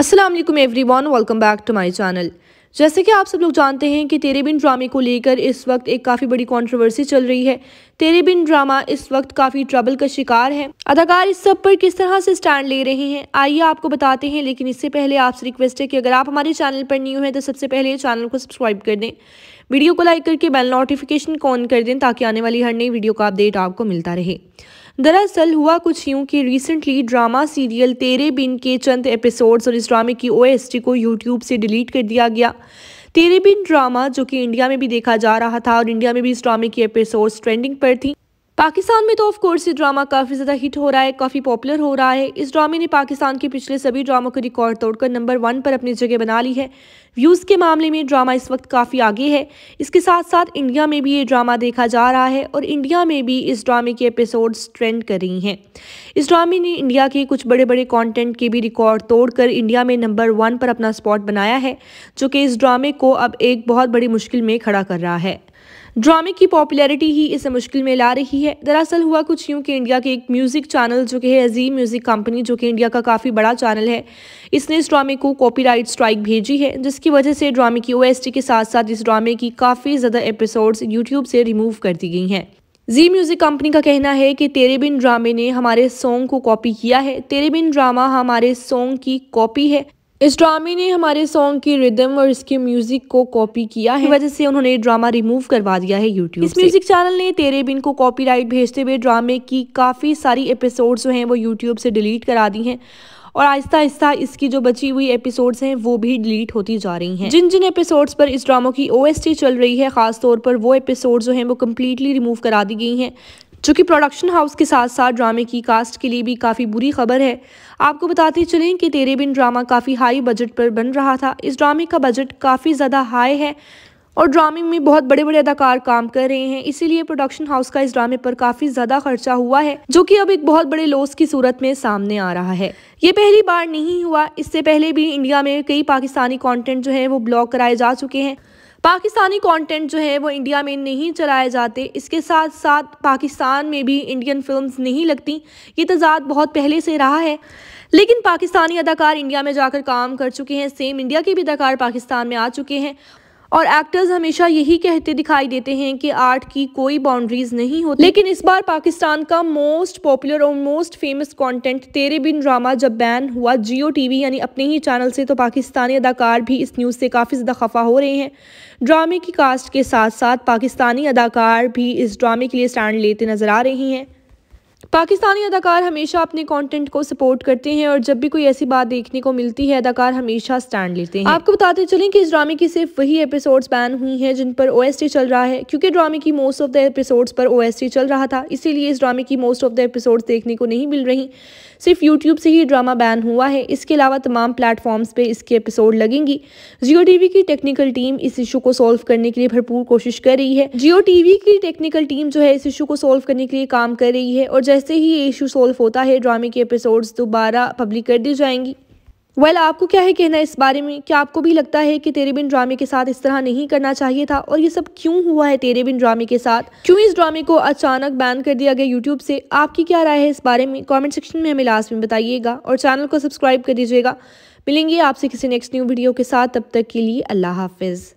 Aslam everyone welcome back to my channel जैसे कि आप सब लोग जानते हैं कि तेरे बिन ड्रामे को लेकर इस वक्त एक काफ़ी बड़ी कंट्रोवर्सी चल रही है तेरे बिन ड्रामा इस वक्त काफ़ी ट्रबल का शिकार है अदाकार इस सब पर किस तरह से स्टैंड ले रहे हैं आइए आपको बताते हैं लेकिन इससे पहले आपसे रिक्वेस्ट है कि अगर आप हमारे चैनल पर न्यू हैं तो सबसे पहले चैनल को सब्सक्राइब कर दें वीडियो को लाइक करके बेल नोटिफिकेशन को ऑन कर दें ताकि आने वाली हर नई वीडियो का अपडेट आपको मिलता रहे दरअसल हुआ कुछ यूं कि रिसेंटली ड्रामा सीरियल तेरे बिन के चंद एपिसोड्स और इस ड्रामे की ओएसटी को यूट्यूब से डिलीट कर दिया गया तेरे बिन ड्रामा जो कि इंडिया में भी देखा जा रहा था और इंडिया में भी इस ड्रामे की एपिसोड्स ट्रेंडिंग पर थी पाकिस्तान में तो ऑफ कोर्स ये ड्रामा काफ़ी ज़्यादा हिट हो रहा है काफ़ी पॉपुलर हो रहा है इस ड्रामे ने पाकिस्तान के पिछले सभी ड्रामों को रिकॉर्ड तोड़कर नंबर वन पर अपनी जगह बना ली है व्यूज़ के मामले में ड्रामा इस वक्त काफ़ी आगे है इसके साथ साथ इंडिया में भी ये ड्रामा देखा जा रहा है और इंडिया में भी इस ड्रामे के एपिसोड्स ट्रेंड कर रही हैं इस ड्रामे ने इंडिया के कुछ बड़े बड़े कॉन्टेंट के भी रिकॉर्ड तोड़कर इंडिया में नंबर वन पर अपना स्पॉट बनाया है जो कि इस ड्रामे को अब एक बहुत बड़ी मुश्किल में खड़ा कर रहा है ड्रामे की पॉपुलैरिटी ही इसे मुश्किल में ला रही है दरअसल हुआ कुछ यूं कि इंडिया के एक म्यूज़िक चैनल जो कि है अजीम म्यूज़िक कंपनी जो कि इंडिया का काफ़ी बड़ा चैनल है इसने इस ड्रामे को कॉपीराइट स्ट्राइक भेजी है जिसकी वजह से ड्रामे की ओएसटी के साथ साथ इस ड्रामे की काफ़ी ज़्यादा एपिसोड्स यूट्यूब से रिमूव कर दी गई हैं जी म्यूज़िक कंपनी का कहना है कि तेरे बिन ड्रामे ने हमारे सॉन्ग को कॉपी किया है तेरे बिन ड्रामा हमारे सॉन्ग की कॉपी है इस ड्रामे ने हमारे सॉन्ग की रिदम और इसके म्यूजिक को कॉपी किया है वजह से उन्होंने ड्रामा रिमूव करवा दिया है यूट्यूब इस म्यूजिक चैनल ने तेरे बिन को कॉपीराइट भेजते हुए ड्रामे की काफी सारी एपिसोड जो हैं वो यूट्यूब से डिलीट करा दी हैं और आहिस्ता आहिस्ता इसकी जो बची हुई एपिसोड्स हैं वो भी डिलीट होती जा रही हैं जिन जिन एपिसोड्स पर इस ड्रामो की ओएसटी चल रही है खासतौर पर वो एपिसोड जो हैं वो कम्प्लीटली रिमूव करा दी गई हैं जो कि प्रोडक्शन हाउस के साथ साथ ड्रामे की कास्ट के लिए भी काफ़ी बुरी खबर है आपको बताते चलें कि तेरे बिन ड्रामा काफ़ी हाई बजट पर बन रहा था इस ड्रामे का बजट काफ़ी ज़्यादा हाई है और ड्रामे में बहुत बड़े बड़े अदाकार काम कर रहे हैं इसीलिए प्रोडक्शन हाउस का इस ड्रामे पर काफी ज्यादा खर्चा हुआ है जो कि अब एक बहुत बड़े लॉस की सूरत में सामने आ रहा है ये पहली बार नहीं हुआ इससे पहले भी इंडिया में कई पाकिस्तानी कंटेंट जो है वो ब्लॉक कराए जा चुके हैं पाकिस्तानी कंटेंट जो है वो इंडिया में नहीं चलाए जाते इसके साथ साथ पाकिस्तान में भी इंडियन फिल्म्स नहीं लगती ये तजाद बहुत पहले से रहा है लेकिन पाकिस्तानी अदाकार इंडिया में जाकर काम कर चुके हैं सेम इंडिया के भी अदाकार पाकिस्तान में आ चुके हैं और एक्टर्स हमेशा यही कहते दिखाई देते हैं कि आर्ट की कोई बाउंड्रीज नहीं होती लेकिन इस बार पाकिस्तान का मोस्ट पॉपुलर और most famous content Tere Bin drama जब बैन हुआ जियो टीवी यानी अपने ही चैनल से तो पाकिस्तानी अदाकार भी इस न्यूज़ से काफ़ी ज़्यादा खफा हो रहे हैं ड्रामे की कास्ट के साथ साथ पाकिस्तानी अदाकार भी इस ड्रामे के लिए स्टैंड लेते नज़र आ रहे हैं पाकिस्तानी अदाकार हमेशा अपने कंटेंट को सपोर्ट करते हैं और जब भी कोई ऐसी बात देखने को मिलती है अदाकार हमेशा स्टैंड लेते हैं आपको बताते चलें कि इस ड्रामे की सिर्फ वही एपिसोड्स बैन हुई हैं जिन पर ओएसटी चल रहा है क्योंकि ड्रामे की मोस्ट ऑफ द एपिसोड्स पर ओएसटी चल रहा था इसीलिए इस ड्रामे की मोस्ट ऑफ द एपिसोड देखने को नहीं मिल रही सिर्फ यूट्यूब से ही ड्रामा बैन हुआ है इसके अलावा तमाम प्लेटफॉर्म्स पर इसकी एपिसोड लगेंगी जियो टीवी की टेक्निकल टीम इस इशू को सोल्व करने के लिए भरपूर कोशिश कर रही है जियो टीवी की टेक्निकल टीम जो है इस इशू को सोल्व करने के लिए काम कर रही है और जैसे जैसे ही ये इशू सोल्व होता है ड्रामे के एपिसोड्स दोबारा पब्लिक कर दी जाएंगी वेल well, आपको क्या है कहना इस बारे में क्या आपको भी लगता है कि तेरे बिन ड्रामे के साथ इस तरह नहीं करना चाहिए था और ये सब क्यों हुआ है तेरे बिन ड्रामे के साथ क्यों इस ड्रामे को अचानक बैन कर दिया गया यूट्यूब से आपकी क्या राय है इस बारे में कमेंट सेक्शन में हमें लास्ट में बताइएगा और चैनल को सब्सक्राइब कर दीजिएगा मिलेंगे आपसे किसी नेक्स्ट न्यू वीडियो के साथ तब तक के लिए अल्लाह हाफिज़